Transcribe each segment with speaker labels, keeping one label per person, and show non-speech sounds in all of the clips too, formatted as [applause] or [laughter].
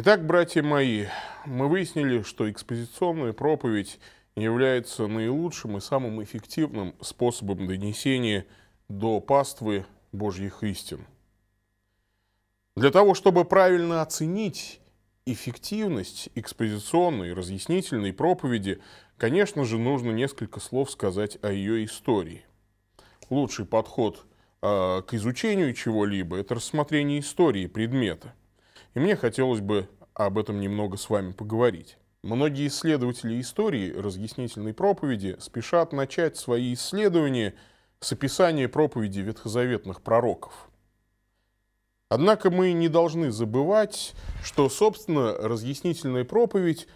Speaker 1: Итак, братья мои, мы выяснили, что экспозиционная проповедь является наилучшим и самым эффективным способом донесения до паствы Божьих истин. Для того, чтобы правильно оценить эффективность экспозиционной разъяснительной проповеди, конечно же, нужно несколько слов сказать о ее истории. Лучший подход э, к изучению чего-либо – это рассмотрение истории предмета. И мне хотелось бы об этом немного с вами поговорить. Многие исследователи истории разъяснительной проповеди спешат начать свои исследования с описания проповеди ветхозаветных пророков. Однако мы не должны забывать, что, собственно, разъяснительная проповедь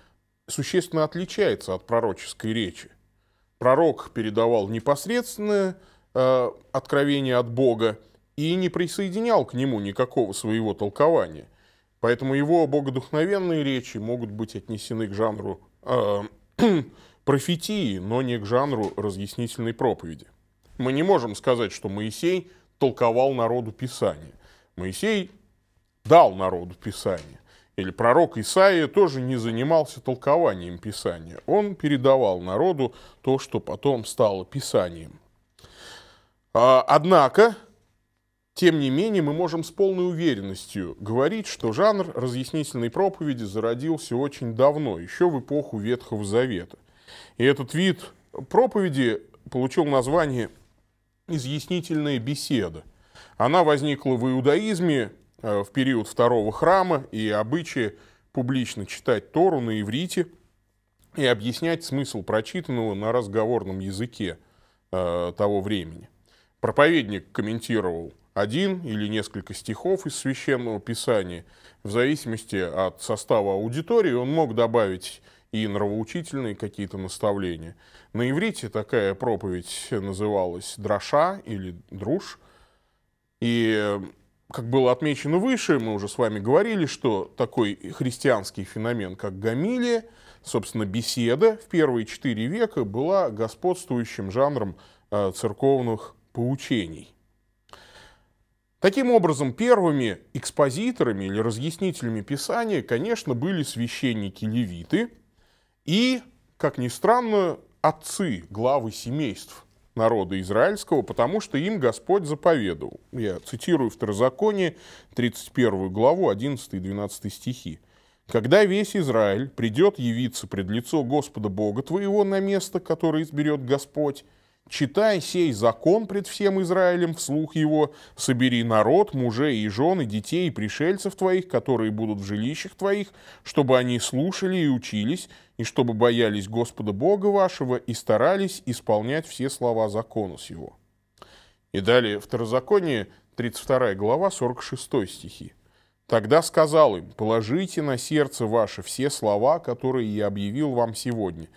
Speaker 1: существенно отличается от пророческой речи. Пророк передавал непосредственное э, откровение от Бога и не присоединял к нему никакого своего толкования – Поэтому его богодухновенные речи могут быть отнесены к жанру э, [clears throat] профетии, но не к жанру разъяснительной проповеди. Мы не можем сказать, что Моисей толковал народу Писание. Моисей дал народу Писание. Или пророк Исаия тоже не занимался толкованием Писания. Он передавал народу то, что потом стало Писанием. А, однако тем не менее, мы можем с полной уверенностью говорить, что жанр разъяснительной проповеди зародился очень давно, еще в эпоху Ветхого Завета. И этот вид проповеди получил название «изъяснительная беседа». Она возникла в иудаизме э, в период Второго храма и обычаи публично читать Тору на иврите и объяснять смысл прочитанного на разговорном языке э, того времени. Проповедник комментировал один или несколько стихов из священного писания. В зависимости от состава аудитории он мог добавить и нравоучительные какие-то наставления. На иврите такая проповедь называлась «дроша» или «друж». И, как было отмечено выше, мы уже с вами говорили, что такой христианский феномен, как гамилия, собственно, беседа в первые четыре века была господствующим жанром э, церковных поучений – Таким образом, первыми экспозиторами или разъяснителями Писания, конечно, были священники-левиты и, как ни странно, отцы, главы семейств народа израильского, потому что им Господь заповедовал. Я цитирую Второзаконие, 31 главу, 11 и 12 стихи. «Когда весь Израиль придет явиться пред лицо Господа Бога твоего на место, которое изберет Господь, Читай сей закон пред всем Израилем, вслух его, собери народ, мужей и жены, детей, и пришельцев твоих, которые будут в жилищах твоих, чтобы они слушали и учились, и чтобы боялись Господа Бога вашего, и старались исполнять все слова закона сего». И далее Второзаконие, 32 глава, 46 стихи. «Тогда сказал им, положите на сердце ваше все слова, которые я объявил вам сегодня,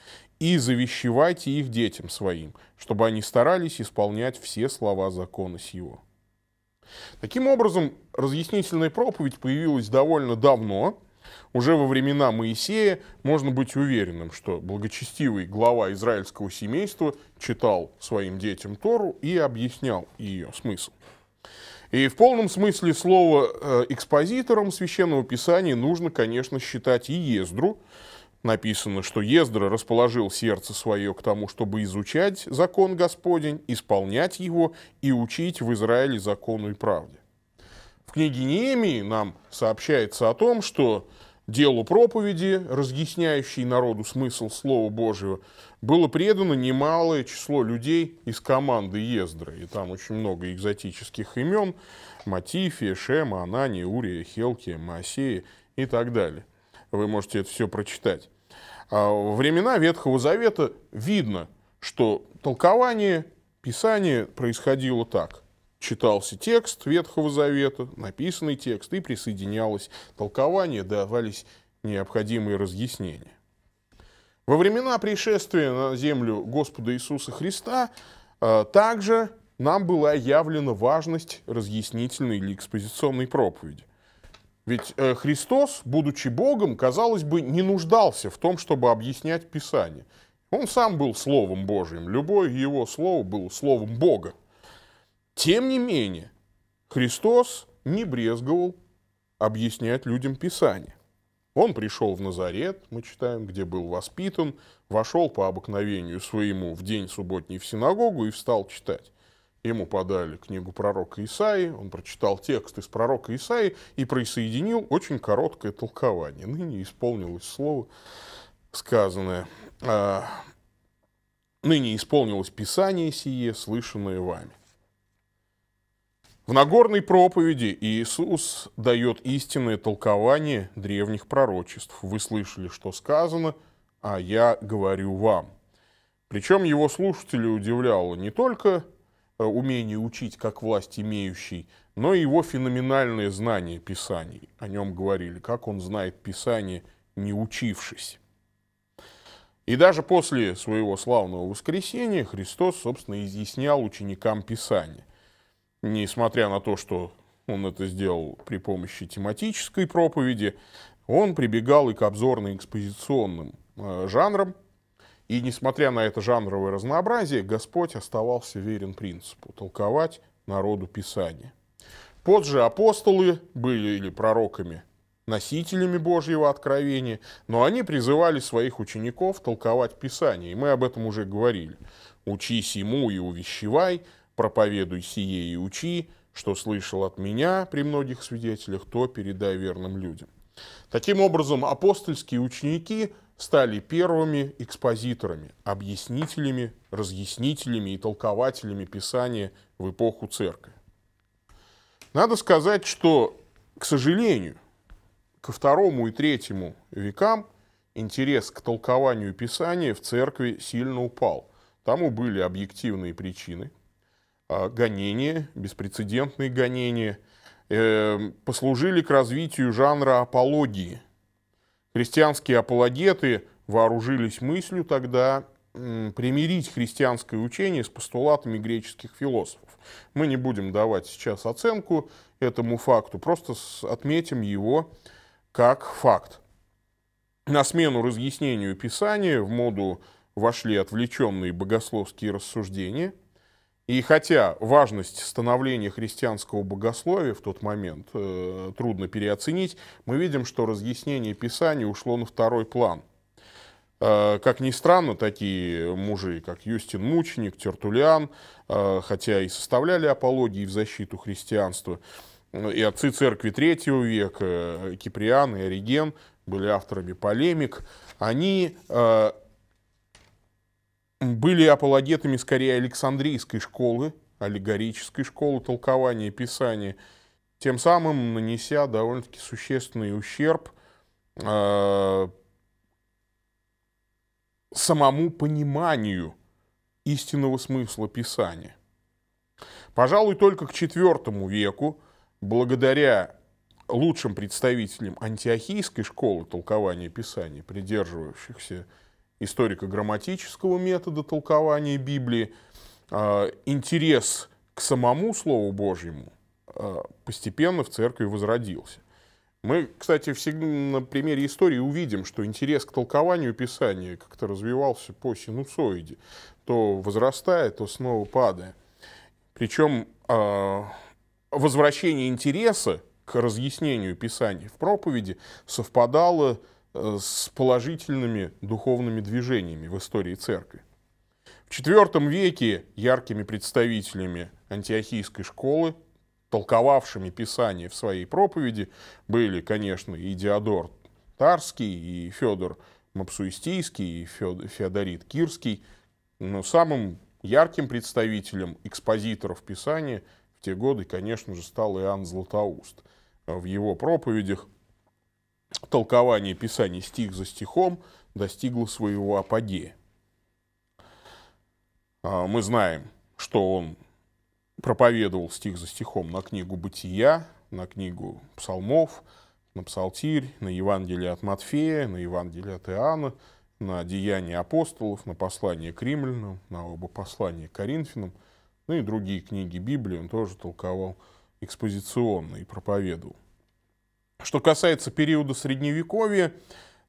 Speaker 1: и завещевайте их детям своим, чтобы они старались исполнять все слова закона сего». Таким образом, разъяснительная проповедь появилась довольно давно. Уже во времена Моисея можно быть уверенным, что благочестивый глава израильского семейства читал своим детям Тору и объяснял ее смысл. И в полном смысле слова э, экспозитором священного писания нужно, конечно, считать и Ездру, Написано, что Ездра расположил сердце свое к тому, чтобы изучать закон Господень, исполнять его и учить в Израиле закону и правде. В книге Неемии нам сообщается о том, что делу проповеди, разъясняющей народу смысл Слова Божьего, было предано немалое число людей из команды Ездры. И там очень много экзотических имен. Матифия, Шема, Анания, Урия, Хелкия, Моисея и так далее. Вы можете это все прочитать. А времена Ветхого Завета видно, что толкование Писания происходило так. Читался текст Ветхого Завета, написанный текст, и присоединялось толкование, давались необходимые разъяснения. Во времена пришествия на землю Господа Иисуса Христа а, также нам была явлена важность разъяснительной или экспозиционной проповеди. Ведь э, Христос, будучи Богом, казалось бы, не нуждался в том, чтобы объяснять Писание. Он сам был Словом Божьим, любое его слово было Словом Бога. Тем не менее, Христос не брезговал объяснять людям Писание. Он пришел в Назарет, мы читаем, где был воспитан, вошел по обыкновению своему в день субботний в синагогу и встал читать. Ему подали книгу пророка Исаи, он прочитал текст из пророка Исаи и присоединил очень короткое толкование. Ныне исполнилось слово, сказанное а, ныне исполнилось Писание сие, слышанное вами. В Нагорной проповеди Иисус дает истинное толкование древних пророчеств. Вы слышали, что сказано, а я говорю вам. Причем его слушатели удивляло не только Э, умение учить как власть имеющий, но и его феноменальное знание Писаний. О нем говорили, как он знает Писание, не учившись. И даже после своего славного воскресения Христос, собственно, изъяснял ученикам Писание. Несмотря на то, что он это сделал при помощи тематической проповеди, он прибегал и к обзорно-экспозиционным э, жанрам, и несмотря на это жанровое разнообразие, Господь оставался верен принципу толковать народу Писание. Позже апостолы были или пророками, носителями Божьего откровения, но они призывали своих учеников толковать Писание, и мы об этом уже говорили. «Учись ему и увещевай, проповедуй сие и учи, что слышал от меня при многих свидетелях, то передай верным людям». Таким образом, апостольские ученики – стали первыми экспозиторами, объяснителями, разъяснителями и толкователями Писания в эпоху Церкви. Надо сказать, что, к сожалению, ко второму и третьему векам интерес к толкованию Писания в Церкви сильно упал. Тому были объективные причины. А, гонения, беспрецедентные гонения, эм, послужили к развитию жанра апологии – Христианские апологеты вооружились мыслью тогда примирить христианское учение с постулатами греческих философов. Мы не будем давать сейчас оценку этому факту, просто отметим его как факт. На смену разъяснению Писания в моду вошли отвлеченные богословские рассуждения – и хотя важность становления христианского богословия в тот момент э, трудно переоценить, мы видим, что разъяснение Писания ушло на второй план. Э, как ни странно, такие мужи, как Юстин Мученик, Тертулиан, э, хотя и составляли апологии в защиту христианства, и отцы церкви третьего века, э, Киприан и Ориген, были авторами полемик, они э, были апологетами скорее Александрийской школы, аллегорической школы толкования Писания, тем самым нанеся довольно-таки существенный ущерб э, самому пониманию истинного смысла Писания. Пожалуй, только к IV веку, благодаря лучшим представителям антиохийской школы толкования Писания, придерживающихся историко-грамматического метода толкования Библии, а, интерес к самому Слову Божьему а, постепенно в церкви возродился. Мы, кстати, всегда на примере истории увидим, что интерес к толкованию Писания как-то развивался по синусоиде. То возрастая, то снова падает. Причем а, возвращение интереса к разъяснению Писания в проповеди совпадало с Э, с положительными духовными движениями в истории церкви. В IV веке яркими представителями антиохийской школы, толковавшими Писание в своей проповеди, были, конечно, и Диодор Тарский, и Федор Мапсуистийский, и Феодорит Кирский, но самым ярким представителем экспозиторов Писания в те годы, конечно же, стал Иоанн Златоуст. Э, в его проповедях толкование Писаний стих за стихом достигло своего апогея. А, мы знаем, что он проповедовал стих за стихом на книгу «Бытия», на книгу «Псалмов», на «Псалтирь», на Евангелие от Матфея, на Евангелие от Иоанна, на «Деяния апостолов», на «Послание к римлянам», на оба послания к Коринфянам, ну и другие книги Библии он тоже толковал экспозиционно и проповедовал. Что касается периода Средневековья,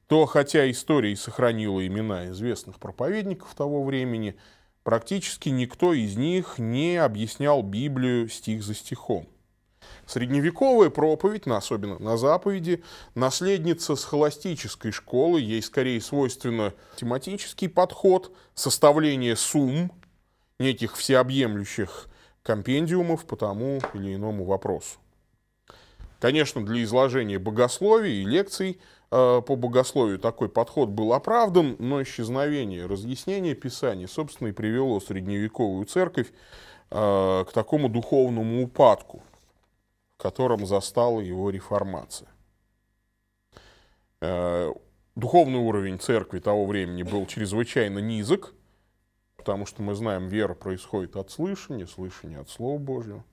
Speaker 1: то хотя история и сохранила имена известных проповедников того времени, практически никто из них не объяснял Библию стих за стихом. Средневековая проповедь, особенно на заповеди, наследница схоластической школы, ей скорее свойственно тематический подход, составление сумм, неких всеобъемлющих компендиумов по тому или иному вопросу. Конечно, для изложения богословий и лекций э, по богословию такой подход был оправдан, но исчезновение разъяснения Писания, собственно, и привело средневековую церковь э, к такому духовному упадку, в котором застала его реформация. Э, духовный уровень церкви того времени был чрезвычайно низок, потому что мы знаем, вера происходит от слышания, слышание от Слова Божьего.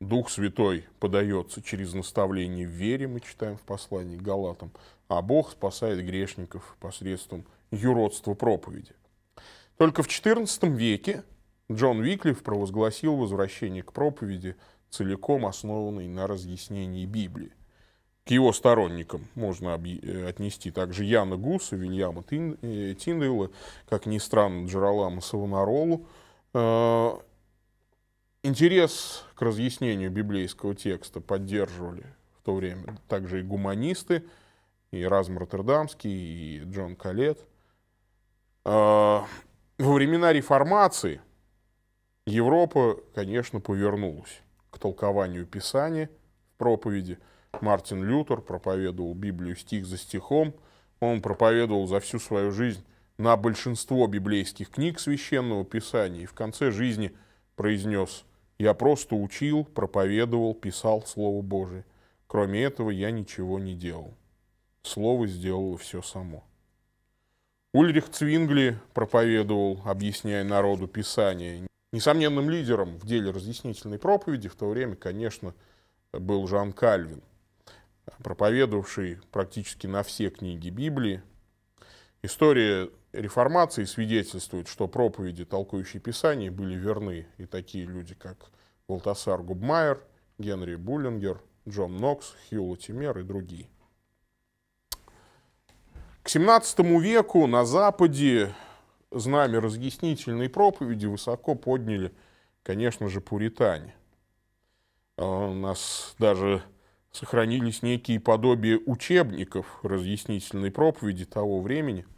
Speaker 1: Дух Святой подается через наставление в вере, мы читаем в послании к Галатам, а Бог спасает грешников посредством юродства проповеди. Только в XIV веке Джон Виклиф провозгласил возвращение к проповеди, целиком основанной на разъяснении Библии. К его сторонникам можно э, отнести также Яна Гуса, Вильяма э, Тиндейла, как ни странно, Джералама Савонаролу, э, Интерес к разъяснению библейского текста поддерживали в то время также и гуманисты, и Разм Роттердамский, и Джон Калет. А, во времена реформации Европа, конечно, повернулась к толкованию Писания в проповеди. Мартин Лютер проповедовал Библию стих за стихом. Он проповедовал за всю свою жизнь на большинство библейских книг священного Писания и в конце жизни произнес – я просто учил, проповедовал, писал Слово Божие. Кроме этого я ничего не делал. Слово сделало все само. Ульрих Цвингли проповедовал, объясняя народу Писание. Несомненным лидером в деле разъяснительной проповеди в то время, конечно, был Жан Кальвин, проповедовавший практически на все книги Библии. История реформации свидетельствует, что проповеди, толкующие Писание, были верны и такие люди, как Волтасар Губмайер, Генри Буллингер, Джон Нокс, Хью Латимер и другие. К XVII веку на Западе знамя разъяснительной проповеди высоко подняли, конечно же, пуритане. А у нас даже сохранились некие подобия учебников разъяснительной проповеди того времени –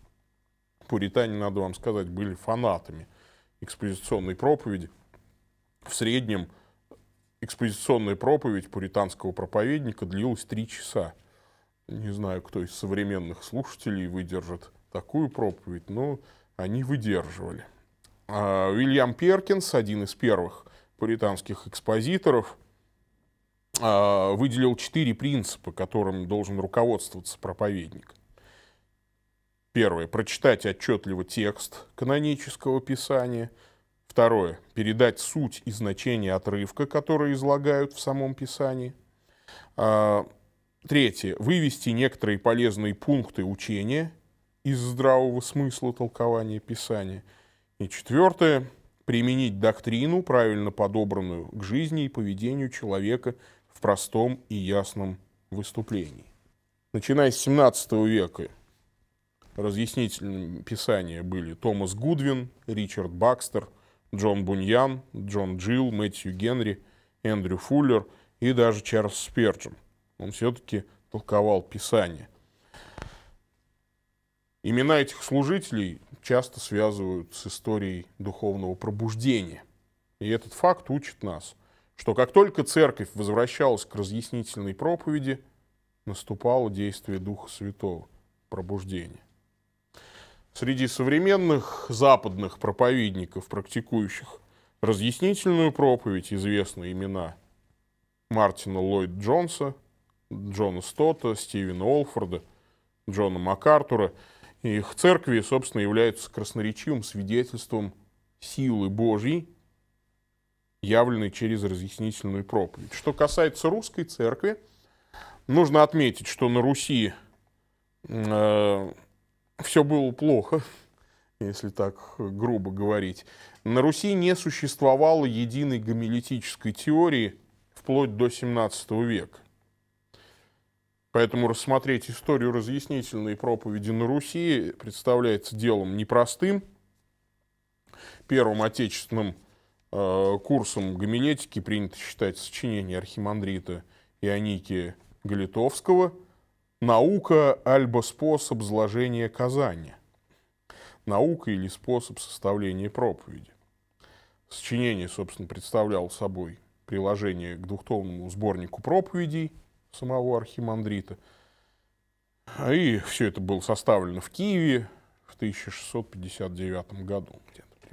Speaker 1: пуритане, надо вам сказать, были фанатами экспозиционной проповеди. В среднем экспозиционная проповедь пуританского проповедника длилась три часа. Не знаю, кто из современных слушателей выдержит такую проповедь, но они выдерживали. А Уильям Перкинс, один из первых пуританских экспозиторов, а, выделил четыре принципа, которым должен руководствоваться проповедник – Первое. Прочитать отчетливо текст канонического писания. Второе. Передать суть и значение отрывка, который излагают в самом писании. А, третье. Вывести некоторые полезные пункты учения из здравого смысла толкования писания. И четвертое. Применить доктрину, правильно подобранную к жизни и поведению человека в простом и ясном выступлении. Начиная с 17 века Разъяснительные писания были Томас Гудвин, Ричард Бакстер, Джон Буньян, Джон Джилл, Мэтью Генри, Эндрю Фуллер и даже Чарльз Сперджин. Он все-таки толковал писание. Имена этих служителей часто связывают с историей духовного пробуждения. И этот факт учит нас, что как только церковь возвращалась к разъяснительной проповеди, наступало действие Духа Святого, пробуждение среди современных западных проповедников, практикующих разъяснительную проповедь, известны имена Мартина Ллойд Джонса, Джона Стота, Стивена Олфорда, Джона МакАртура. Их церкви, собственно, являются красноречивым свидетельством силы Божьей, явленной через разъяснительную проповедь. Что касается русской церкви, нужно отметить, что на Руси э, все было плохо, если так э, грубо говорить. На Руси не существовало единой гомелитической теории вплоть до 17 века. Поэтому рассмотреть историю разъяснительной проповеди на Руси представляется делом непростым. Первым отечественным э, курсом гомилетики принято считать сочинение архимандрита Ионики Галитовского – Наука альбо способ зложения Казани. Наука или способ составления проповеди. Сочинение, собственно, представляло собой приложение к двухтомному сборнику проповедей самого архимандрита. А и все это было составлено в Киеве в 1659 году. где-то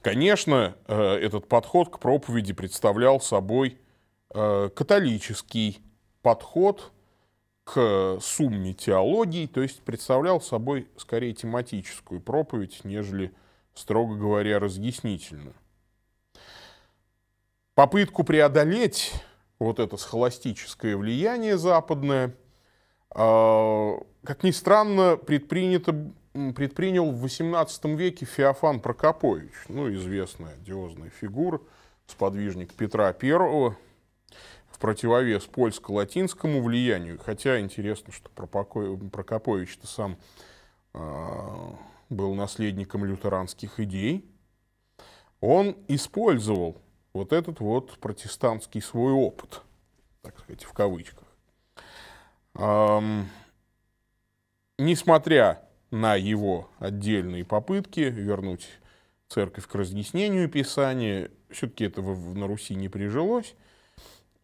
Speaker 1: Конечно, э, этот подход к проповеди представлял собой э, католический подход к сумме теологии, то есть представлял собой скорее тематическую проповедь, нежели, строго говоря, разъяснительную. Попытку преодолеть вот это схоластическое влияние западное, а, как ни странно, предпринято, предпринял в XVIII веке Феофан Прокопович, ну, известная одиозная фигура, сподвижник Петра Первого противовес польско-латинскому влиянию. Хотя интересно, что Прокопович-то сам а, был наследником лютеранских идей. Он использовал вот этот вот протестантский свой опыт, так сказать, в кавычках. Эм, несмотря на его отдельные попытки вернуть церковь к разъяснению Писания, все-таки это на Руси не прижилось,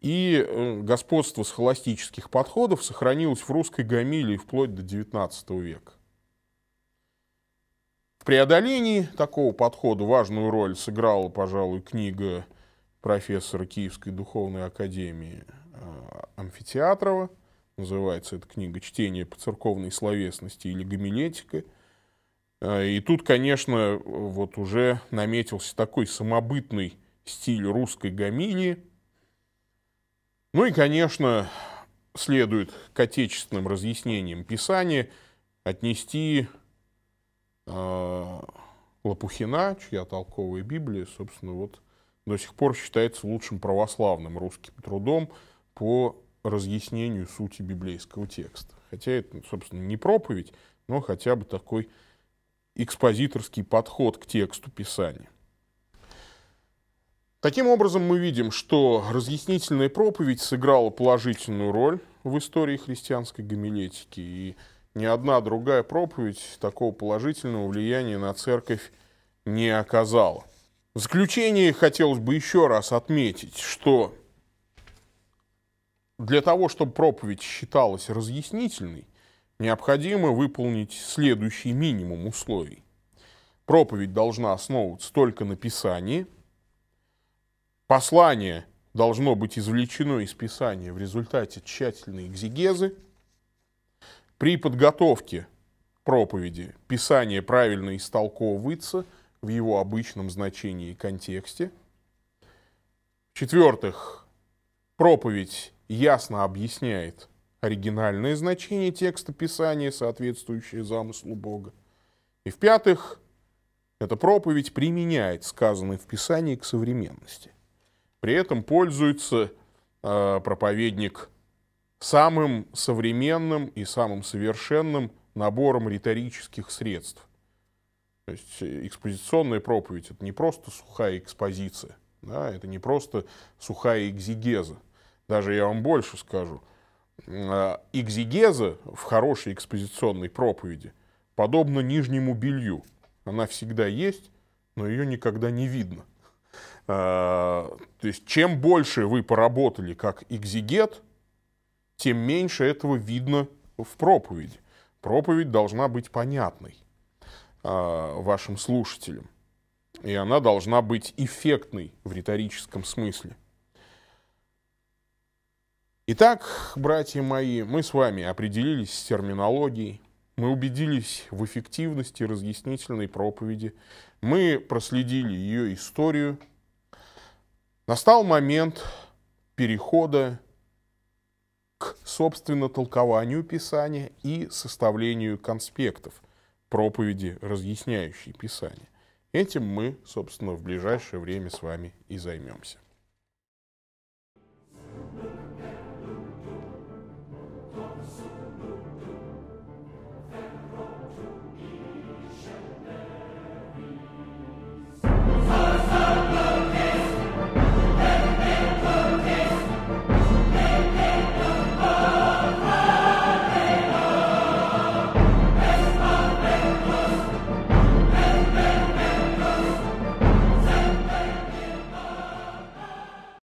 Speaker 1: и э, господство схоластических подходов сохранилось в русской гамилии вплоть до XIX века. В преодолении такого подхода важную роль сыграла, пожалуй, книга профессора Киевской духовной академии э, Амфитеатрова. Называется эта книга «Чтение по церковной словесности» или «Гомилетика». Э, и тут, конечно, вот уже наметился такой самобытный стиль русской гомилии – ну и, конечно, следует к отечественным разъяснениям Писания отнести э, Лопухина, чья толковая Библия, собственно, вот до сих пор считается лучшим православным русским трудом по разъяснению сути библейского текста. Хотя это, собственно, не проповедь, но хотя бы такой экспозиторский подход к тексту Писания. Таким образом, мы видим, что разъяснительная проповедь сыграла положительную роль в истории христианской гомилетики, и ни одна другая проповедь такого положительного влияния на церковь не оказала. В заключение хотелось бы еще раз отметить, что для того, чтобы проповедь считалась разъяснительной, необходимо выполнить следующий минимум условий. Проповедь должна основываться только на Писании – Послание должно быть извлечено из Писания в результате тщательной экзегезы. При подготовке проповеди Писание правильно истолковывается в его обычном значении и контексте. В-четвертых, проповедь ясно объясняет оригинальное значение текста Писания, соответствующее замыслу Бога. И в-пятых, эта проповедь применяет сказанное в Писании к современности. При этом пользуется э, проповедник самым современным и самым совершенным набором риторических средств. То есть э, экспозиционная проповедь – это не просто сухая экспозиция, да, это не просто сухая экзигеза. Даже я вам больше скажу. Э, экзигеза в хорошей экспозиционной проповеди подобна нижнему белью. Она всегда есть, но ее никогда не видно – Э, то есть чем больше вы поработали как экзигет, тем меньше этого видно в проповеди. Проповедь должна быть понятной э, вашим слушателям. И она должна быть эффектной в риторическом смысле. Итак, братья мои, мы с вами определились с терминологией, мы убедились в эффективности разъяснительной проповеди, мы проследили ее историю – Настал момент перехода к, собственно, толкованию Писания и составлению конспектов проповеди, разъясняющей Писание. Этим мы, собственно, в ближайшее время с вами и займемся.